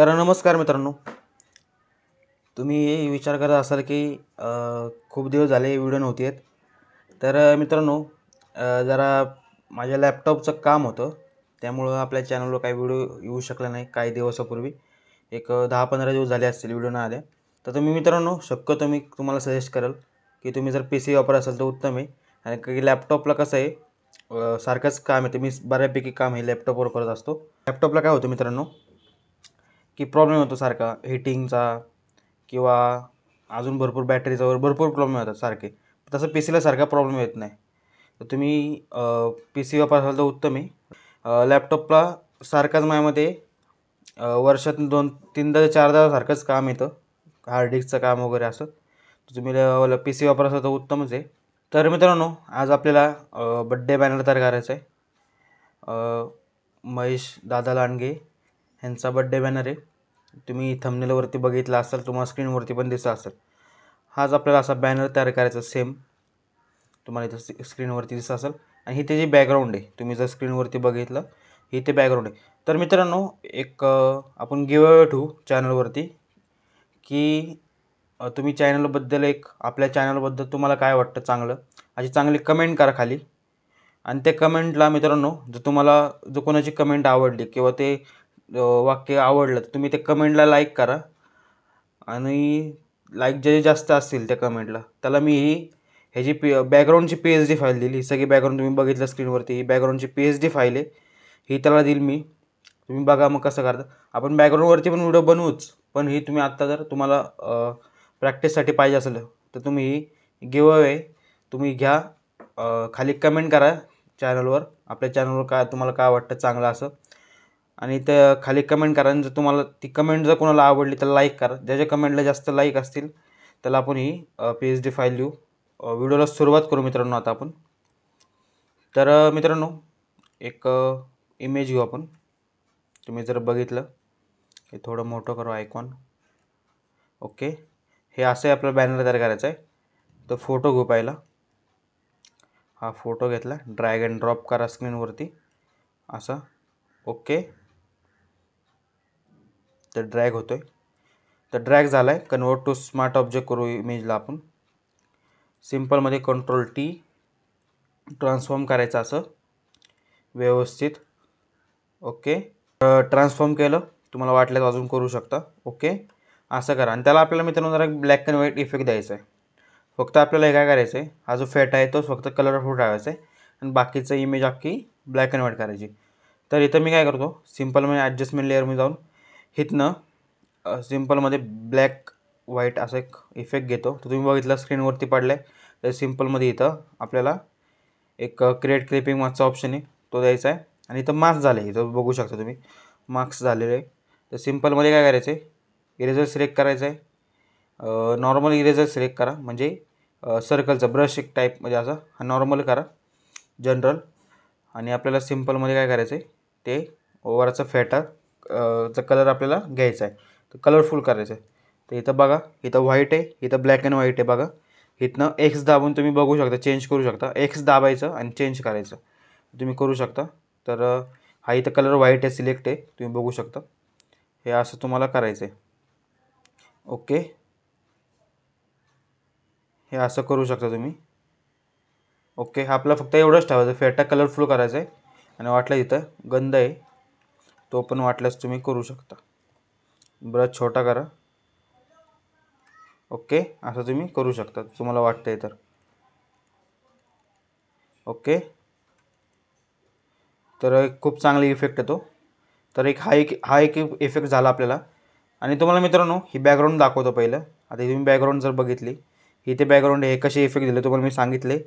तर नमस्कार मित्रांनो तुम्ही विचार करत असाल की खूप दिवस झाले व्हिडिओ नव्हती आहेत तर मित्रांनो जरा माझ्या लॅपटॉपचं काम होतं त्यामुळं आपल्या चॅनलवर काही व्हिडिओ येऊ शकला नाही काही दिवसापूर्वी एक दहा पंधरा दिवस झाले असतील व्हिडिओ नाही आले तर तुम्ही मित्रांनो शक्यतो मी तुम्हाला सजेस्ट करेल की तुम्ही जर पी सी वापर असाल तर उत्तम आहे आणि की लॅपटॉपला कसं आहे सारखंच काम आहे मी बऱ्यापैकी काम हे लॅपटॉपवर करत असतो लॅपटॉपला काय होतं मित्रांनो की प्रॉब्लेम होतो सारखा हिटिंगचा किंवा अजून भरपूर बॅटरीचा वगैरे भरपूर प्रॉब्लेम येतात सारखे तसं पी सीला सारखा प्रॉब्लेम येत नाही तर तुम्ही पी सी असाल तर उत्तम आहे लॅपटॉपला सारखाच माझ्यामध्ये वर्षात दोन तीनदा चारदा सारखंच काम येतं हार्ड डिस्कचं काम वगैरे असं तुम्ही पी सी वापराल तर उत्तमच आहे तर मित्रांनो आज आपल्याला बड्डे बॅनर तयार करायचा आहे महेश दादा लांडगे ह्यांचा बड्डे बॅनर आहे तुम्ही थंबनेलवरती बघितला असाल तुम्हाला स्क्रीनवरती पण दिसत असेल हाच आपल्याला असा बॅनर तयार करायचा सेम तुम्हाला इथं स्क्रीनवरती दिसत असेल आणि ही त्याची बॅकग्राऊंड आहे तुम्ही जर स्क्रीनवरती बघितलं ही ते बॅकग्राऊंड आहे तर मित्रांनो एक आपण गिवअवे ठेवू चॅनलवरती की तुम्ही चॅनलबद्दल एक आपल्या चॅनलबद्दल तुम्हाला काय वाटतं चांगलं अशी चांगली कमेंट करा खाली आणि त्या कमेंटला मित्रांनो जर तुम्हाला जर कोणाची कमेंट आवडली किंवा ते वाक्य आवडलं तर तुम्ही ते कमेंटला लाईक करा आणि लाईक जे जास्त असतील त्या कमेंटला त्याला मी ही ह्याची पी बॅकग्राऊंडची पी एच डी फाईल दिली सगळी बॅकग्राऊंड तुम्ही बघितलं स्क्रीनवरती ही बॅकग्राऊंडची पी एच डी फाईल आहे ही त्याला दिली मी तुम्ही बघा मग कसं करता आपण बॅकग्राऊंडवरती पण व्हिडिओ बनवूच पण ही तुम्ही आत्ता जर तुम्हाला प्रॅक्टिससाठी पाहिजे असेल तर तुम्ही ही गिव अवे तुम्ही घ्या खाली कमेंट करा चॅनलवर आपल्या चॅनलवर काय तुम्हाला काय वाटतं चांगलं असं आणि त्या खाली कमेंट करा आणि जर तुम्हाला ती कमेंट जर कोणाला आवडली तर लाईक करा ज्या ज्या कमेंटला जास्त लाईक असतील त्याला आपण ही पी एच डी फाईल देऊ व्हिडिओला सुरुवात करू मित्रांनो आता आपण तर मित्रांनो एक इमेज घेऊ आपण तुम्ही जर बघितलं हे थोडं मोठं करू आयकॉन ओके हे असं आहे आपलं बॅनर तयार करायचं आहे तर फोटो घेऊ पाहिला हा फोटो घेतला ड्रॅग अँड ड्रॉप करा स्क्रीनवरती असा ओके तर ड्रॅग होतो आहे तर ड्रॅग झाला आहे कन्वर्ट टू स्मार्ट ऑब्जेक्ट करू इमेजला आपण सिम्पलमध्ये कंट्रोल टी ट्रान्सफॉर्म करायचं असं व्यवस्थित ओके ट्रान्सफॉर्म केलं तुम्हाला वाटल्यास अजून करू शकता ओके असं करा आणि त्याला आपल्याला मित्रांनो जरा ब्लॅक अँड व्हाईट इफेक्ट द्यायचा आहे फक्त आपल्याला हे काय करायचं आहे हा जो फेट आहे तोच फक्त कलरफुल ठेवायचा आहे आणि बाकीचं इमेज अख्खी ब्लॅक अँड व्हाईट करायची तर इथं मी काय करतो सिम्पलमध्ये ॲडजस्टमेंट लेअरमध्ये जाऊन हिथनं सिम्पलमध्ये ब्लॅक व्हाईट असा एक इफेक्ट घेतो तर तुम्ही बघितला स्क्रीनवरती पडलं आहे तर सिम्पलमध्ये इथं आपल्याला एक क्रिएट क्लिपिंग मागचा ऑप्शन आहे तो द्यायचा आहे आणि इथं मार्क्स झाले इथं बघू शकता तुम्ही मार्क्स झालेले आहे तर सिम्पलमध्ये काय करायचं आहे इरेझर सिलेक्ट करायचं आहे नॉर्मल इरेझर सिलेक्ट करा म्हणजे सर्कलचा ब्रश एक टाईप म्हणजे असा हा नॉर्मल करा जनरल आणि आपल्याला सिम्पलमध्ये काय करायचं आहे ते ओवरचं फॅटर चा कलर आपल्याला घ्यायचा आहे तर कलरफुल करायचं आहे तर इथं बघा इथं व्हाईट आहे इथं ब्लॅक अँड व्हाईट आहे बघा इथनं एक्स दाबून तुम्ही बघू शकता चेंज करू शकता एक्स दाबायचं आणि चेंज करायचं तुम्ही करू शकता तर हा इथं कलर व्हाईट आहे सिलेक्ट आहे तुम्ही बघू शकता हे असं तुम्हाला करायचं आहे ओके हे असं करू शकता तुम्ही ओके हा आपला फक्त एवढंच ठेवायचं फेटा कलरफुल करायचं आहे आणि वाटलं इथं गंध आहे तो पण वाटल्यास तुम्ही करू शकता ब्रश छोटा करा ओके असं तुम्ही करू शकता तुम्हाला वाटतंय तर ओके तर एक खूप चांगला इफेक्ट येतो तर एक हा एक हा एक इफेक्ट झाला आपल्याला आणि तुम्हाला मित्रांनो ही बॅकग्राऊंड दाखवतो पहिलं आता तुम्ही बॅकग्राऊंड जर बघितली इथे बॅकग्राऊंड हे कसे इफेक्ट दिले तुम्हाला मी सांगितले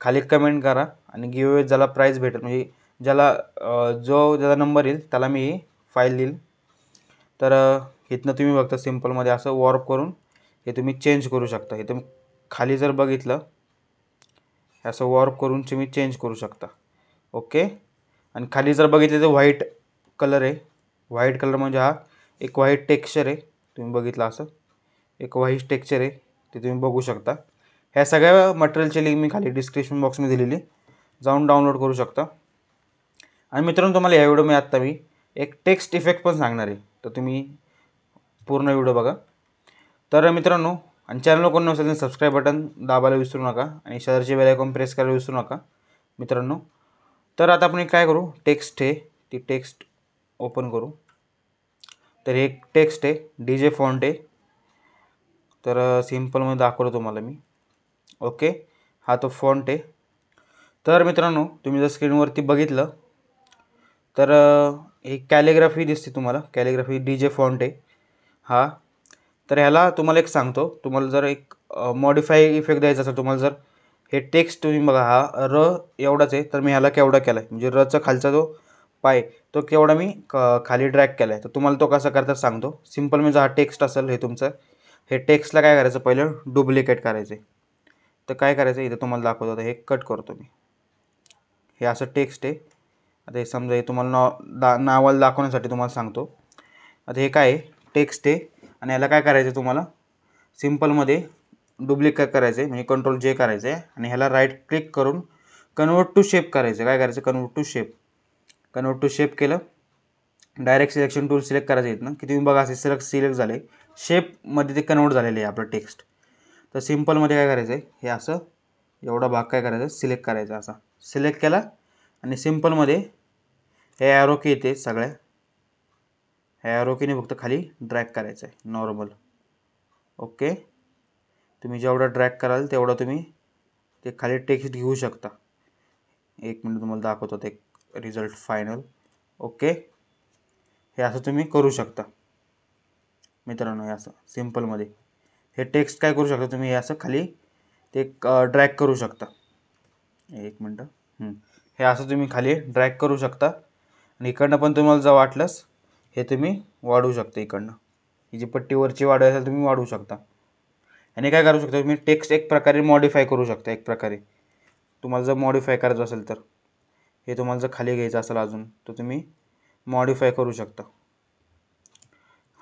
खाली कमेंट करा आणि गिव्ह झाला प्राईज भेटेल म्हणजे ज्याला जो ज्याचा नंबर येईल त्याला मी फाईल देईल तर इथनं तुम्ही बघता सिम्पलमध्ये असं वॉर्प करून हे तुम्ही चेंज करू शकता हे तुम्ही खाली जर बघितलं असं वॉर्प करून तुम्ही चेंज करू शकता ओके आणि खाली जर बघितलं तर व्हाईट कलर आहे व्हाईट कलर म्हणजे हा एक व्हाईट टेक्स्चर आहे तुम्ही बघितलं असं एक व्हाईट टेक्स्चर आहे ते तुम्ही बघू शकता ह्या सगळ्या मटेरियलची लिंक मी खाली डिस्क्रिप्शन बॉक्समध्ये दिलेली जाऊन डाउनलोड करू शकता आणि मित्रांनो तुम्हाला या व्हिडिओ मी आत्ता मी एक टेक्स्ट इफेक्ट पण सांगणार आहे तर तुम्ही पूर्ण व्हिडिओ बघा तर मित्रांनो आणि चॅनल कोण नसेल तर सबस्क्राईब बटन दाबायला विसरू नका आणि शेअरचे बेल आयकॉन प्रेस करायला विसरू नका मित्रांनो तर आता आपण काय करू टेक्स्ट आहे ती टेक्स्ट ओपन करू तर एक टेक्स्ट आहे डी जे फॉन्ट आहे तर सिम्पलमध्ये दाखवलो तुम्हाला मी ओके हा तो फॉन्ट आहे तर मित्रांनो तुम्ही जर स्क्रीनवरती बघितलं तर ही कॅलिग्राफी दिसते तुम्हाला कॅलिग्राफी डी जे फॉन्ट आहे हा तर ह्याला तुम्हाला एक सांगतो तुम्हाला जर एक मॉडिफाय इफेक्ट द्यायचा असेल तुम्हाला जर हे टेक्स्ट तुम्ही बघा हा र एवढाच आहे तर मी ह्याला केवढा केला आहे म्हणजे रचा खालचा जो पाय तो केवढा मी क खाली ड्रॅग केला आहे तर तुम्हाला तो कसा करता सांगतो सिम्पल म्हणजे हा टेक्स्ट असेल हे तुमचं हे टेक्स्टला काय करायचं पहिलं डुप्लिकेट करायचं आहे तर काय करायचं इथं तुम्हाला दाखवतो हे कट करतो मी हे असं टेक्स्ट आहे आता हे समजा हे तुम्हाला नॉ दा नावाला दाखवण्यासाठी तुम्हाला सांगतो आता हे काय आहे टेक्स्ट आहे आणि याला काय करायचं आहे तुम्हाला सिम्पलमध्ये डुप्लिकेट म्हणजे करायचं आहे म्हणजे कंट्रोल जे करायचं आहे आणि ह्याला राईट क्लिक करून कन्वर्ट टू शेप करायचं काय करायचं convert to shape convert to shape केलं डायरेक्ट सिलेक्शन टूल सिलेक्ट करायचं येत ना की तुम्ही बघा असे सिलेक्ट सिलेक्ट झाले शेपमध्ये ते कन्वर्ट झालेले आहे आपलं टेक्स्ट तर सिम्पलमध्ये काय करायचं आहे हे असं एवढा भाग काय करायचा सिलेक्ट करायचा असा सिलेक्ट केला आणि सिम्पलमध्ये हे की येते सगळ्या ह्या ॲरोकेने फक्त खाली ड्रॅग करायचं आहे नॉर्मल ओके तुम्ही जेवढा ड्रॅग कराल तेवढा तुम्ही ते खाली टेक्स्ट घेऊ शकता एक मिनिट तुम्हाला दाखवतो ते रिझल्ट फायनल ओके हे असं तुम्ही करू शकता मित्रांनो हे असं सिम्पलमध्ये हे टेक्स्ट काय करू शकता तुम्ही हे असं खाली ते ड्रॅग करू शकता एक मिनटं हे असं तुम्ही खाली ड्रॅग करू शकता आणि इकडनं पण तुम्हाला जर वाटलंच हे तुम्ही वाढवू शकता इकडनं ही जी पट्टीवरची वाढ असेल तुम्ही वाढवू शकता आणि काय करू शकता तुम्ही टेक्स्ट एक प्रकारे मॉडिफाय करू शकता एक प्रकारे तुम्हाला जर मॉडिफाय करायचं असेल तर हे तुम्हाला जर खाली घ्यायचं असेल अजून तर तुम्ही मॉडिफाय करू शकता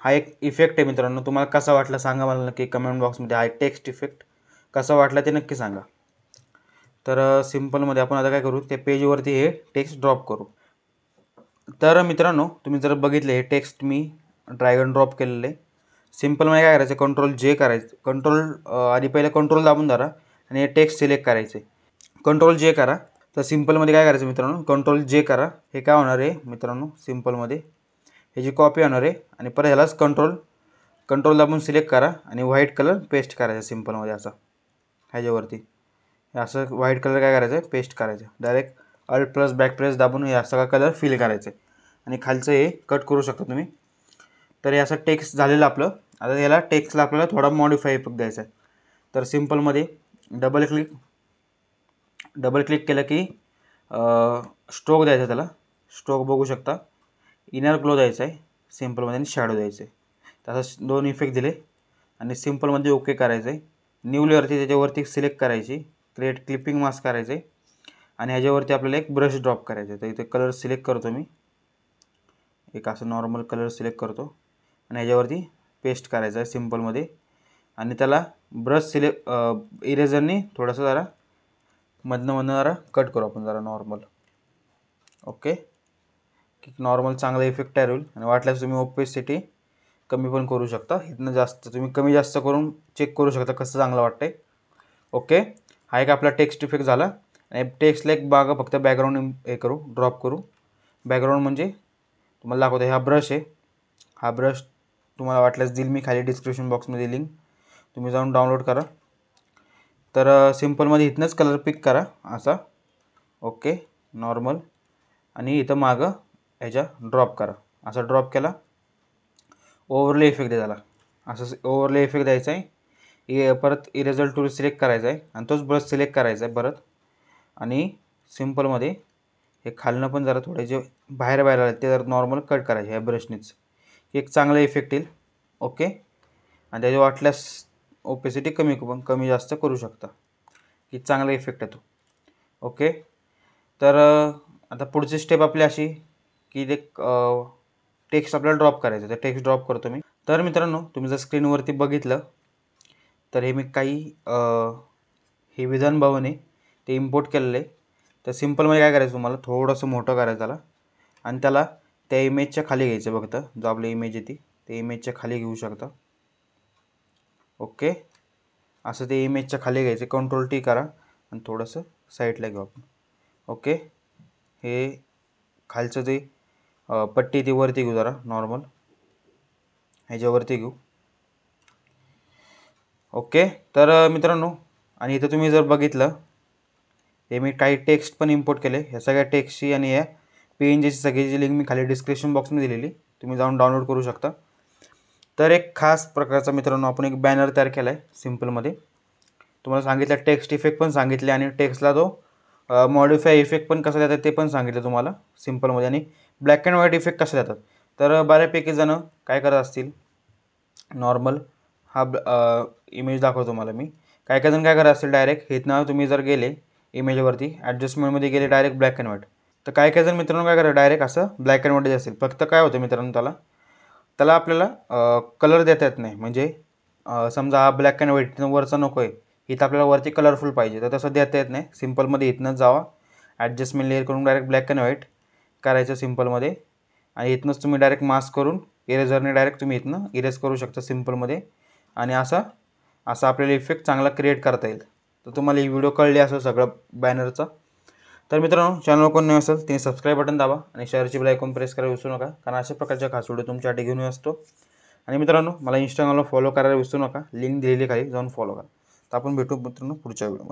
हा एक इफेक्ट आहे मित्रांनो तुम्हाला कसा वाटला सांगा मला नक्की कमेंट बॉक्समध्ये हा टेक्स्ट इफेक्ट कसा वाटला ते नक्की सांगा तर सिम्पलमध्ये आपण आता काय करू त्या पेजवरती हे टेक्स्ट ड्रॉप करू तर मित्रांनो तुम्ही जर बघितले हे टेक्स्ट मी ड्रॅगन ड्रॉप केलेले सिम्पलमध्ये काय करायचं कंट्रोल जे करायचं कंट्रोल आधी पहिले कंट्रोल दाबून धरा आणि हे टेक्स्ट सिलेक्ट करायचे कंट्रोल जे करा तर सिंपलमध्ये काय करायचं मित्रांनो कंट्रोल जे करा हे काय होणार आहे मित्रांनो सिम्पलमध्ये ह्याची कॉपी होणार आहे आणि परत ह्यालाच कंट्रोल कंट्रोल दाबून सिलेक्ट करा आणि व्हाईट कलर पेस्ट करायचा सिम्पलमध्ये असा ह्याच्यावरती असं व्हाईट कलर काय करायचं आहे पेस्ट करायचं direct alt plus back press दाबून या सगळा कलर फिल करायचं आहे आणि खालचं हे कट करू शकता तुम्ही तर हे असं टेक्स्ट झालेलं आपलं आता याला टेक्स्टला आपल्याला थोडा मॉडिफाय इफेक्ट द्यायचा आहे तर सिम्पलमध्ये डबल क्लिक डबल क्लिक केलं की स्ट्रोक द्यायचा त्याला स्ट्रोक बघू शकता इनर ग्लो द्यायचा आहे सिम्पलमध्ये आणि शॅडो द्यायचं आहे त्याचा दोन इफेक्ट दिले आणि सिम्पलमध्ये ओके करायचं आहे न्यू लेअरची त्याच्यावरती सिलेक्ट करायची क्रिएट क्लिपिंग मास्क करायचं आहे आणि ह्याच्यावरती आपल्याला एक ब्रश ड्रॉप करायचं आहे तर इथे कलर सिलेक्ट करतो मी एक असं नॉर्मल कलर सिलेक्ट करतो आणि ह्याच्यावरती पेस्ट करायचं आहे सिम्पलमध्ये आणि त्याला ब्रश सिलेक्ट इरेझरने थोडंसं जरा मधनं मधनं जरा कट करू आपण जरा नॉर्मल ओके नॉर्मल चांगला इफेक्ट तयार होईल आणि वाटल्यास तुम्ही ओपेसिटी कमी पण करू शकता इथनं जास्त तुम्ही कमी जास्त करून चेक करू शकता कसं चांगलं वाटतं ओके हा एक आपला टेक्स्ट इफेक्ट झाला आणि टेक्स्टला एक बागा फक्त बॅकग्राऊंड हे करू ड्रॉप करू बॅकग्राऊंड म्हणजे तुम्हाला दाखवतो हा ब्रश आहे हा ब्रश तुम्हाला वाटल्यास देईल मी खाली डिस्क्रिप्शन बॉक्समध्ये लिंक तुम्ही जाऊन डाउनलोड करा तर सिम्पलमध्ये इथनंच कलर पिक करा असा ओके नॉर्मल आणि इथं मागं ह्याच्या ड्रॉप करा असा ड्रॉप केला ओव्हरले इफेक्ट द्यायला असं ओव्हरले इफेक्ट द्यायचा आहे ए परत इरेझल टूल सिलेक्ट करायचा आहे आणि तोच ब्रश सिलेक्ट करायचा आहे परत आणि सिम्पलमध्ये हे खालनं पण जरा थोडे जे बाहेर बाहेर आले ते जरा नॉर्मल कट करायचे ह्या ब्रशनीच एक चांगला इफेक्ट येईल ओके आणि त्याचे वाटल्यास ओपेसिटी कमी पण कमी जास्त करू शकता की चांगला इफेक्ट येतो ओके तर आता पुढची स्टेप आपली अशी की ते टेक्स्ट आपल्याला ड्रॉप करायचं तर टेक्स्ट ड्रॉप करतो मी तर मित्रांनो तुम्ही जर स्क्रीनवरती बघितलं तर हे मी काही हे विधान भवन आहे ते इम्पोर्ट केलेलं आहे तर सिम्पलमध्ये काय करायचं तुम्हाला थोडंसं मोठं करायचं त्याला आणि त्याला त्या इमेजच्या खाली घ्यायचं फक्त जो आपली इमेज आहे ती ते इमेजच्या खाली घेऊ शकता ओके असं ते इमेजच्या खाली घ्यायचं कंट्रोल टी करा आणि थोडंसं साईडला घेऊ आपण ओके हे खालचं जे पट्टी ती वरती घेऊ जरा नॉर्मल ह्याच्यावरती घेऊ ओके तर मित्रांनो आणि इथं तुम्ही जर बघितलं हे मी काही टेक्स्ट पण इम्पोर्ट केले ह्या सगळ्या टेक्स्टची आणि या पी एन जीची सगळीची लिंक मी खाली डिस्क्रिप्शन बॉक्समध्ये दिलेली तुम्ही जाऊन डाउनलोड करू शकता तर एक खास प्रकारचा मित्रांनो आपण एक बॅनर तयार केला आहे सिम्पलमध्ये तुम्हाला सांगितलं टेक्स्ट इफेक्ट पण सांगितले आणि टेक्स्टला तो मॉडिफाय इफेक्ट पण कसं देतात ते पण सांगितलं तुम्हाला सिम्पलमध्ये आणि ब्लॅक अँड व्हाईट इफेक्ट कसं देतात तर बऱ्यापैकी जणं काय करत असतील नॉर्मल हा इमेज दाखवतो तुम्हाला मी काय काय जण काय करा असेल डायरेक्ट नाव तुम्ही जर गेले इमेजवरती ॲडजस्टमेंटमध्ये गेले डायरेक्ट ब्लॅक अँड व्हाईट तर काय काय जण मित्रांनो काय करा डायरेक्ट असं ब्लॅक अँड व्हाईट असेल फक्त काय होतं मित्रांनो त्याला त्याला आपल्याला कलर देता येत नाही म्हणजे समजा हा ब्लॅक अँड व्हाईट वरचा नको आहे इथं आपल्याला वरती कलरफुल पाहिजे तर तसं देता येत नाही सिम्पलमध्ये इथनंच जावा ॲडजस्टमेंट लेअर करून डायरेक्ट ब्लॅक अँड व्हाईट करायचं सिम्पलमध्ये आणि इथनंच तुम्ही डायरेक्ट मास्क करून इरेझरने डायरेक्ट तुम्ही इथनं इरेज करू शकता सिम्पलमध्ये आणि असा असा आपल्याला इफेक्ट चांगला क्रिएट करता येईल तर तुम्हाला ही व्हिडिओ कळली असेल सगळं बॅनरचा तर मित्रांनो चॅनल कोण नाही असेल तिने सबस्क्राईब बटन दाबा आणि शेअरची बेल आयकॉन प्रेस करायला विसरू नका कारण अशा प्रकारच्या खास व्हिडिओ तुमच्यासाठी घेऊन असतो आणि मित्रांनो मला इंस्टाग्रामला फॉलो करायला विसरू नका लिंक दिलेली काही जाऊन फॉलो करा तर आपण भेटू मित्रांनो पुढच्या व्हिडिओ